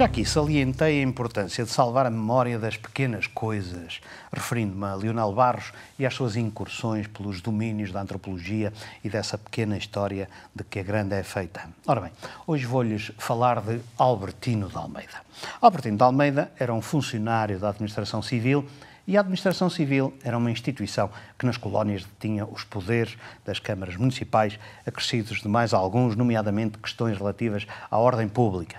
Já aqui salientei a importância de salvar a memória das pequenas coisas, referindo-me a Leonel Barros e às suas incursões pelos domínios da antropologia e dessa pequena história de que a grande é feita. Ora bem, hoje vou-lhes falar de Albertino de Almeida. Albertino de Almeida era um funcionário da administração civil e a administração civil era uma instituição que nas colónias detinha os poderes das câmaras municipais, acrescidos de mais alguns, nomeadamente questões relativas à ordem pública.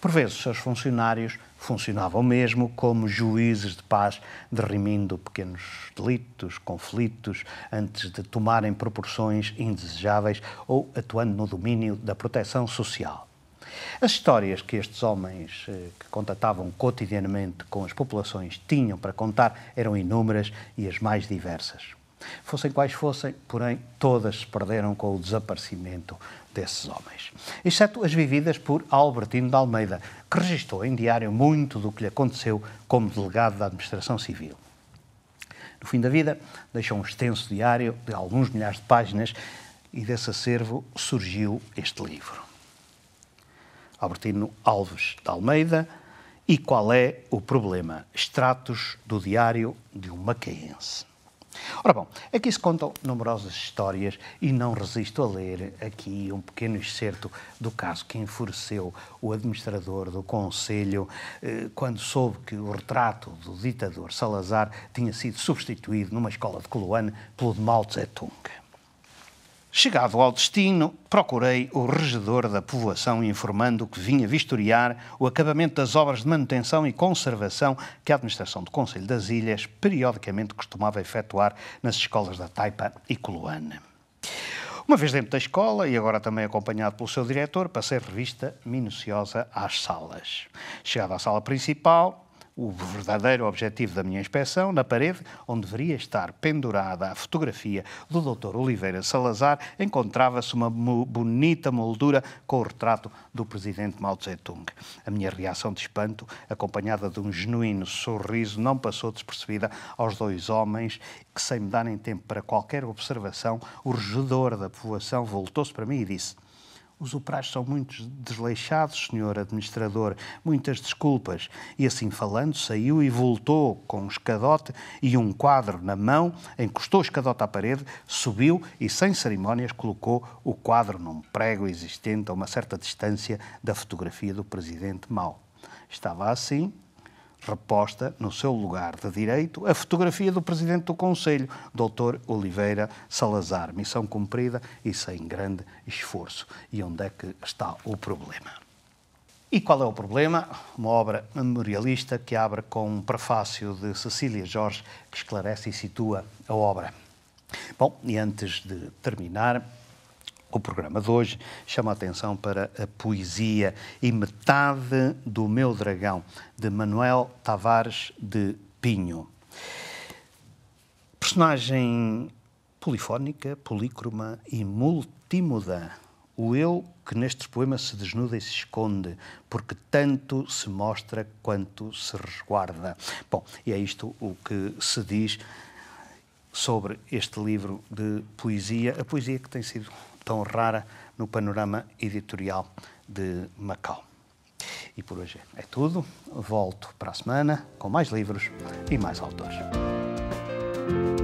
Por vezes, seus funcionários funcionavam mesmo como juízes de paz, derrimindo pequenos delitos, conflitos, antes de tomarem proporções indesejáveis ou atuando no domínio da proteção social. As histórias que estes homens eh, que contatavam cotidianamente com as populações tinham para contar eram inúmeras e as mais diversas. Fossem quais fossem, porém, todas se perderam com o desaparecimento desses homens. Exceto as vividas por Albertino de Almeida, que registou em diário muito do que lhe aconteceu como delegado da Administração Civil. No fim da vida, deixou um extenso diário de alguns milhares de páginas e desse acervo surgiu este livro. Albertino Alves de Almeida, e qual é o problema? Extratos do diário de um macaense. Ora bom, aqui se contam numerosas histórias e não resisto a ler aqui um pequeno excerto do caso que enfureceu o administrador do Conselho eh, quando soube que o retrato do ditador Salazar tinha sido substituído numa escola de Coloane pelo de Mao Zedong tung Chegado ao destino, procurei o regedor da povoação, informando que vinha vistoriar o acabamento das obras de manutenção e conservação que a administração do Conselho das Ilhas periodicamente costumava efetuar nas escolas da Taipa e Coloane. Uma vez dentro da escola, e agora também acompanhado pelo seu diretor, passei revista minuciosa às salas. Chegado à sala principal, o verdadeiro objetivo da minha inspeção, na parede onde deveria estar pendurada a fotografia do Dr. Oliveira Salazar, encontrava-se uma bonita moldura com o retrato do presidente Mao Tse-tung. A minha reação de espanto, acompanhada de um genuíno sorriso, não passou despercebida aos dois homens que, sem me darem tempo para qualquer observação, o regedor da povoação voltou-se para mim e disse: os operários são muito desleixados, senhor administrador. Muitas desculpas. E assim falando, saiu e voltou com um escadote e um quadro na mão, encostou o escadote à parede, subiu e, sem cerimónias, colocou o quadro num prego existente a uma certa distância da fotografia do presidente Mao. Estava assim, reposta no seu lugar de direito a fotografia do presidente do Conselho, Dr. Oliveira Salazar. Missão cumprida e sem grande esforço. E onde é que está o problema? E qual é o problema? Uma obra memorialista que abre com um prefácio de Cecília Jorge que esclarece e situa a obra. Bom, e antes de terminar, o programa de hoje chama a atenção para a poesia e metade do meu dragão, de Manuel Tavares de Pinho. Personagem polifónica, polícroma e multimoda, o eu que neste poema se desnuda e se esconde, porque tanto se mostra quanto se resguarda. Bom, e é isto o que se diz sobre este livro de poesia, a poesia que tem sido tão rara no panorama editorial de Macau. E por hoje é tudo. Volto para a semana com mais livros e mais autores.